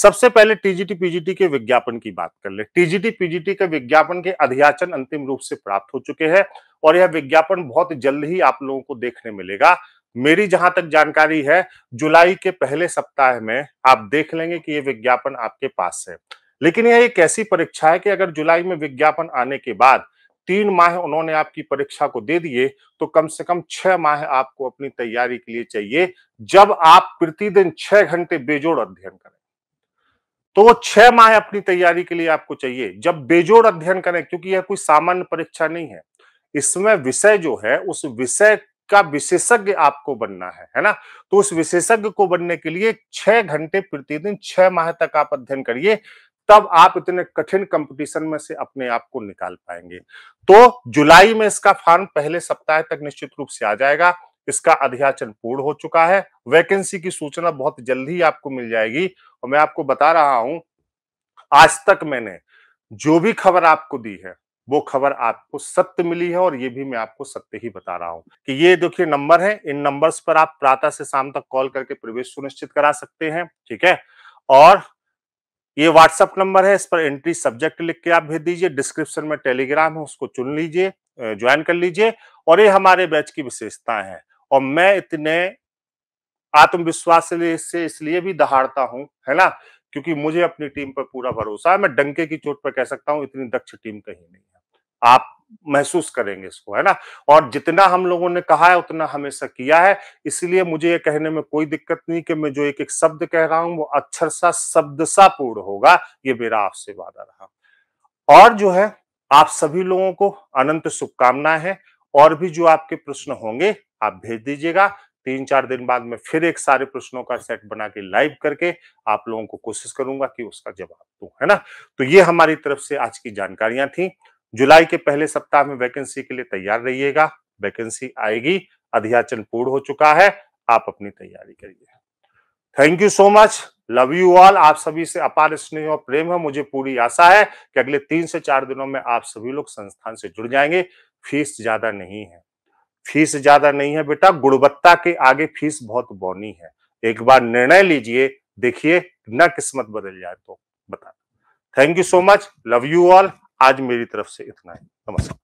सबसे पहले TGT PGT के विज्ञापन की बात कर ले टीजीटी पीजीटी के विज्ञापन के अध्याचन अंतिम रूप से प्राप्त हो चुके हैं और यह विज्ञापन बहुत जल्द ही आप लोगों को देखने मिलेगा मेरी जहां तक जानकारी है जुलाई के पहले सप्ताह में आप देख लेंगे कि यह विज्ञापन आपके पास है लेकिन यह एक ऐसी परीक्षा है कि अगर जुलाई में विज्ञापन आने के बाद तीन माह उन्होंने आपकी परीक्षा को दे दिए तो कम से कम छह माह आपको अपनी तैयारी के लिए चाहिए जब आप प्रतिदिन छह घंटे बेजोड़ अध्ययन करें तो वो छह माह अपनी तैयारी के लिए आपको चाहिए जब बेजोड़ अध्ययन करें क्योंकि यह कोई सामान्य परीक्षा नहीं है इसमें विषय जो है उस विषय का विशेषज्ञ आपको बनना है है ना तो उस विशेषज्ञ को बनने के लिए छह घंटे प्रतिदिन छह माह तक आप अध्ययन करिए तब आप इतने कठिन कंपटीशन में से अपने आप को निकाल पाएंगे तो जुलाई में इसका फॉर्म पहले सप्ताह तक निश्चित रूप से आ जाएगा इसका अध्याचन पूर्ण हो चुका है वैकेंसी की सूचना बहुत जल्द ही आपको मिल जाएगी और मैं आपको बता रहा हूं आज तक मैंने जो भी खबर आपको दी है वो खबर आपको सत्य मिली है और ये भी मैं आपको सत्य ही बता रहा हूं कि ये देखिए नंबर है इन नंबर्स पर आप प्रातः से शाम तक कॉल करके प्रवेश सुनिश्चित करा सकते हैं ठीक है और ये व्हाट्सएप नंबर है इस पर एंट्री सब्जेक्ट लिख के आप भेज दीजिए डिस्क्रिप्शन में टेलीग्राम है उसको चुन लीजिए ज्वाइन कर लीजिए और ये हमारे बैच की विशेषता है और मैं इतने आत्मविश्वास से इसलिए भी दहाड़ता हूं है ना क्योंकि मुझे अपनी टीम पर पूरा भरोसा है मैं डंके की चोट पर कह सकता हूं इतनी दक्ष टीम कहीं नहीं है आप महसूस करेंगे इसको है ना और जितना हम लोगों ने कहा है उतना हमेशा किया है इसलिए मुझे ये कहने में कोई दिक्कत नहीं कि मैं जो एक एक शब्द कह रहा हूं वो अक्षर सा शब्द सा पूर्ण होगा ये मेरा आपसे वादा रहा और जो है आप सभी लोगों को अनंत शुभकामनाएं हैं और भी जो आपके प्रश्न होंगे आप भेज दीजिएगा तीन चार दिन बाद में फिर एक सारे प्रश्नों का सेट बना के लाइव करके आप लोगों को कोशिश करूंगा कि उसका जवाब दू है ना तो ये हमारी तरफ से आज की जानकारियां थी जुलाई के पहले सप्ताह में वैकेंसी के लिए तैयार रहिएगा वैकेंसी आएगी अध्याचन पूर्ण हो चुका है आप अपनी तैयारी करिए thank you so much love you all आप सभी से अपार स्नेह और प्रेम है मुझे पूरी आशा है कि अगले तीन से चार दिनों में आप सभी लोग संस्थान से जुड़ जाएंगे फीस ज्यादा नहीं है फीस ज्यादा नहीं है बेटा गुणवत्ता के आगे फीस बहुत बौनी है एक बार निर्णय लीजिए देखिए ना किस्मत बदल जाए तो बता thank you so much love you all आज मेरी तरफ से इतना ही नमस्कार